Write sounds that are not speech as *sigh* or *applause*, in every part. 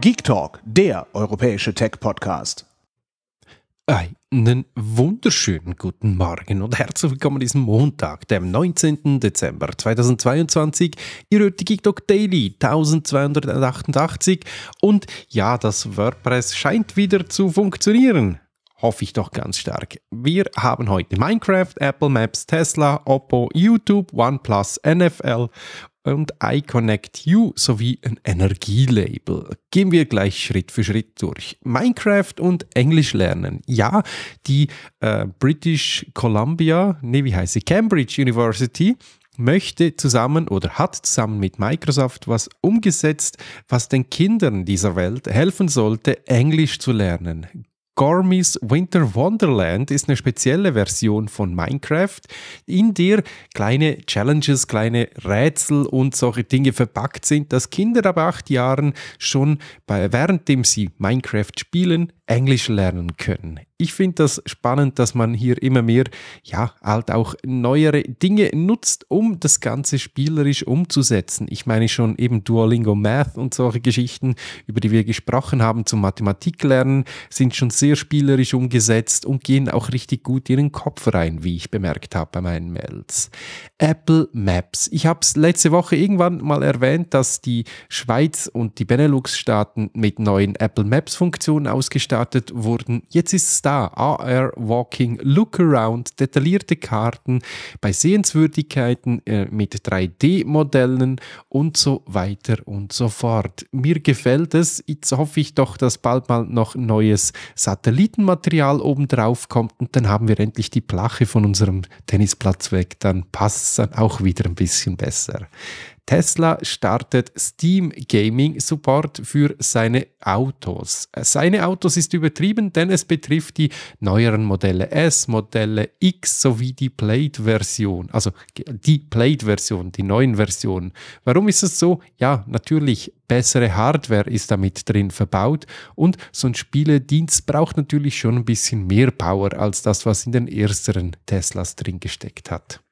Geek Talk, der europäische Tech-Podcast. Einen wunderschönen guten Morgen und herzlich willkommen an diesem Montag, dem 19. Dezember 2022. Ihr hört die Geek Talk Daily 1288 und ja, das WordPress scheint wieder zu funktionieren. Hoffe ich doch ganz stark. Wir haben heute Minecraft, Apple Maps, Tesla, Oppo, YouTube, OnePlus, NFL und iConnect U sowie ein Energielabel. Gehen wir gleich Schritt für Schritt durch. Minecraft und Englisch lernen. Ja, die äh, British Columbia, nee, wie heißt sie? Cambridge University möchte zusammen oder hat zusammen mit Microsoft was umgesetzt, was den Kindern dieser Welt helfen sollte, Englisch zu lernen. Gormis Winter Wonderland ist eine spezielle Version von Minecraft, in der kleine Challenges, kleine Rätsel und solche Dinge verpackt sind, dass Kinder ab acht Jahren schon bei, währenddem sie Minecraft spielen, Englisch lernen können. Ich finde das spannend, dass man hier immer mehr, ja, halt auch neuere Dinge nutzt, um das Ganze spielerisch umzusetzen. Ich meine schon eben Duolingo Math und solche Geschichten, über die wir gesprochen haben zum Mathematiklernen, sind schon sehr spielerisch umgesetzt und gehen auch richtig gut in den Kopf rein, wie ich bemerkt habe bei meinen Mails. Apple Maps. Ich habe es letzte Woche irgendwann mal erwähnt, dass die Schweiz und die Benelux-Staaten mit neuen Apple Maps-Funktionen ausgestattet gestartet wurden. Jetzt ist es da. AR Walking Look Around, detaillierte Karten bei Sehenswürdigkeiten äh, mit 3D-Modellen und so weiter und so fort. Mir gefällt es. Jetzt hoffe ich doch, dass bald mal noch neues Satellitenmaterial obendrauf kommt und dann haben wir endlich die Plache von unserem Tennisplatz weg. Dann passt es dann auch wieder ein bisschen besser. Tesla startet Steam Gaming Support für seine Autos. Seine Autos ist übertrieben, denn es betrifft die neueren Modelle S, Modelle X sowie die Plate-Version. Also die Plate-Version, die neuen Versionen. Warum ist es so? Ja, natürlich, bessere Hardware ist damit drin verbaut und so ein Spieledienst braucht natürlich schon ein bisschen mehr Power als das, was in den ersteren Teslas drin gesteckt hat.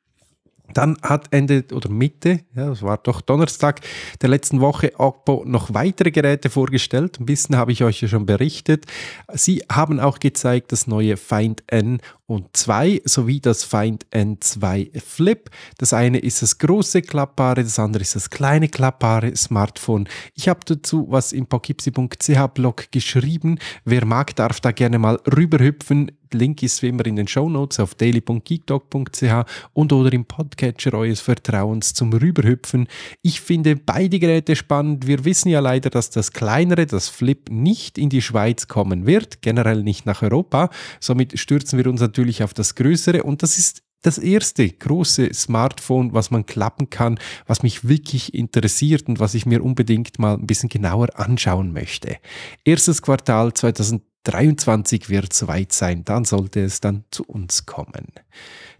Dann hat Ende oder Mitte, ja, das war doch Donnerstag der letzten Woche, Oppo noch weitere Geräte vorgestellt. Ein bisschen habe ich euch ja schon berichtet. Sie haben auch gezeigt das neue Find N und 2 sowie das Find N2 Flip. Das eine ist das große klappbare, das andere ist das kleine klappbare Smartphone. Ich habe dazu was im pokipsi.ch Blog geschrieben. Wer mag, darf da gerne mal rüberhüpfen. Link ist wie immer in den Shownotes auf daily.geekdog.ch und oder im Podcatcher eures Vertrauens zum Rüberhüpfen. Ich finde beide Geräte spannend. Wir wissen ja leider, dass das kleinere, das Flip, nicht in die Schweiz kommen wird, generell nicht nach Europa. Somit stürzen wir uns natürlich natürlich auf das größere und das ist das erste große Smartphone, was man klappen kann, was mich wirklich interessiert und was ich mir unbedingt mal ein bisschen genauer anschauen möchte. Erstes Quartal 2020 23 wird soweit sein, dann sollte es dann zu uns kommen.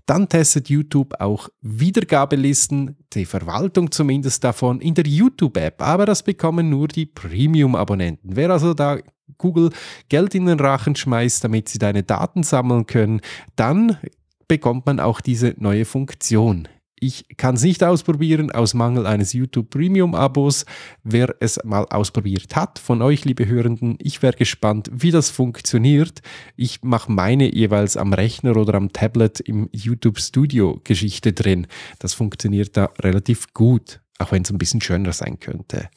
Dann testet YouTube auch Wiedergabelisten, die Verwaltung zumindest davon, in der YouTube-App, aber das bekommen nur die Premium-Abonnenten. Wer also da Google Geld in den Rachen schmeißt, damit sie deine Daten sammeln können, dann bekommt man auch diese neue Funktion ich kann es nicht ausprobieren aus Mangel eines YouTube Premium Abos. Wer es mal ausprobiert hat von euch, liebe Hörenden, ich wäre gespannt, wie das funktioniert. Ich mache meine jeweils am Rechner oder am Tablet im YouTube Studio Geschichte drin. Das funktioniert da relativ gut, auch wenn es ein bisschen schöner sein könnte.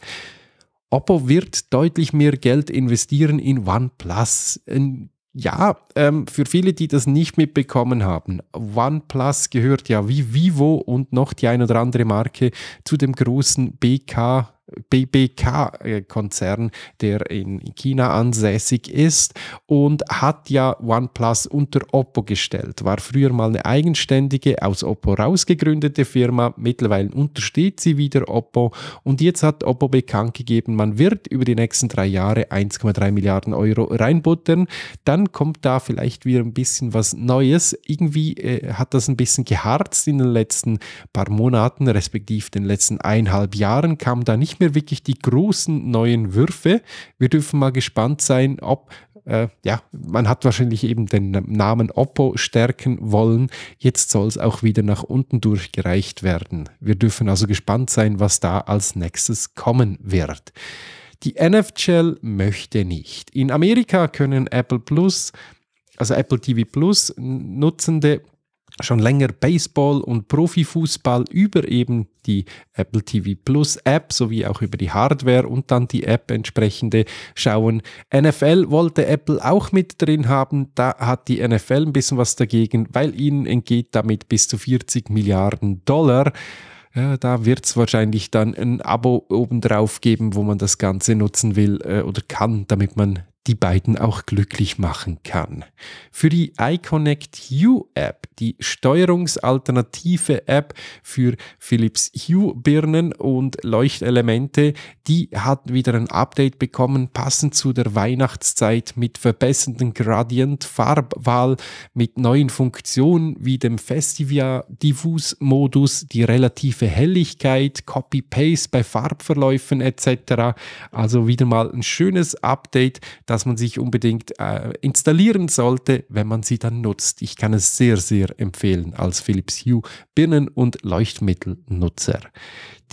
Oppo wird deutlich mehr Geld investieren in OnePlus. Ein ja, ähm, für viele, die das nicht mitbekommen haben, OnePlus gehört ja wie Vivo und noch die ein oder andere Marke zu dem großen BK BBK-Konzern, äh, der in China ansässig ist und hat ja OnePlus unter Oppo gestellt. War früher mal eine eigenständige, aus Oppo rausgegründete Firma. Mittlerweile untersteht sie wieder Oppo. Und jetzt hat Oppo bekannt gegeben, man wird über die nächsten drei Jahre 1,3 Milliarden Euro reinbuttern. Dann kommt da vielleicht wieder ein bisschen was Neues. Irgendwie äh, hat das ein bisschen geharzt in den letzten paar Monaten, respektive den letzten eineinhalb Jahren, kam da nicht nicht mehr wirklich die großen neuen Würfe. Wir dürfen mal gespannt sein, ob äh, ja, man hat wahrscheinlich eben den Namen Oppo stärken wollen. Jetzt soll es auch wieder nach unten durchgereicht werden. Wir dürfen also gespannt sein, was da als nächstes kommen wird. Die NFL möchte nicht. In Amerika können Apple Plus, also Apple TV Plus Nutzende schon länger Baseball und Profifußball über eben die Apple TV Plus App sowie auch über die Hardware und dann die App entsprechende schauen. NFL wollte Apple auch mit drin haben, da hat die NFL ein bisschen was dagegen, weil ihnen entgeht damit bis zu 40 Milliarden Dollar. Ja, da wird es wahrscheinlich dann ein Abo obendrauf geben, wo man das Ganze nutzen will äh, oder kann, damit man die beiden auch glücklich machen kann. Für die iConnect Hue App, die steuerungsalternative App für Philips Hue Birnen und Leuchtelemente, die hat wieder ein Update bekommen, passend zu der Weihnachtszeit mit verbesserten Gradient Farbwahl, mit neuen Funktionen wie dem Festivia Diffus Modus, die relative Helligkeit, Copy Paste bei Farbverläufen etc. Also wieder mal ein schönes Update, das dass man sich unbedingt äh, installieren sollte, wenn man sie dann nutzt. Ich kann es sehr, sehr empfehlen als Philips Hue Birnen- und Leuchtmittelnutzer.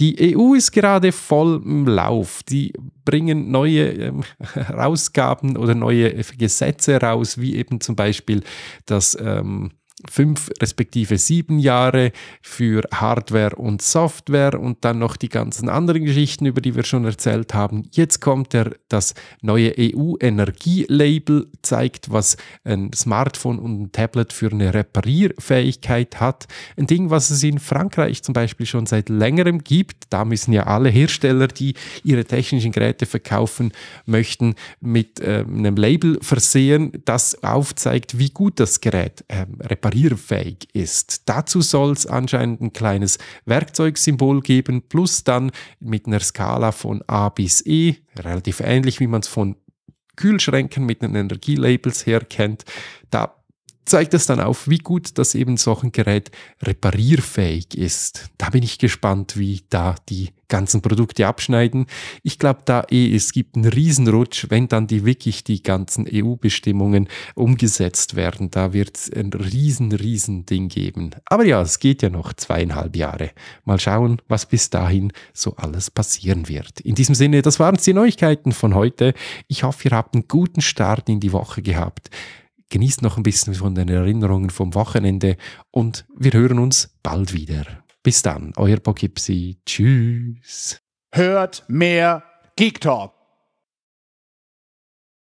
Die EU ist gerade voll im Lauf. Die bringen neue ähm, *laughs* oder neue Gesetze raus, wie eben zum Beispiel das ähm, fünf respektive sieben Jahre für Hardware und Software und dann noch die ganzen anderen Geschichten, über die wir schon erzählt haben. Jetzt kommt der, das neue EU-Energielabel, zeigt, was ein Smartphone und ein Tablet für eine Reparierfähigkeit hat. Ein Ding, was es in Frankreich zum Beispiel schon seit längerem gibt. Da müssen ja alle Hersteller, die ihre technischen Geräte verkaufen möchten, mit äh, einem Label versehen, das aufzeigt, wie gut das Gerät äh, repariert reparierfähig ist. Dazu soll es anscheinend ein kleines Werkzeugsymbol geben, plus dann mit einer Skala von A bis E, relativ ähnlich wie man es von Kühlschränken mit den Energielabels her kennt. Da zeigt es dann auf, wie gut das eben so ein Gerät reparierfähig ist. Da bin ich gespannt, wie da die ganzen Produkte abschneiden. Ich glaube da eh, es gibt einen Riesenrutsch, wenn dann die wirklich die ganzen EU-Bestimmungen umgesetzt werden. Da wird es ein riesen, riesen Ding geben. Aber ja, es geht ja noch zweieinhalb Jahre. Mal schauen, was bis dahin so alles passieren wird. In diesem Sinne, das waren die Neuigkeiten von heute. Ich hoffe, ihr habt einen guten Start in die Woche gehabt. Genießt noch ein bisschen von den Erinnerungen vom Wochenende und wir hören uns bald wieder. Bis dann, euer Pogipsi. Tschüss. Hört mehr Geek Talk.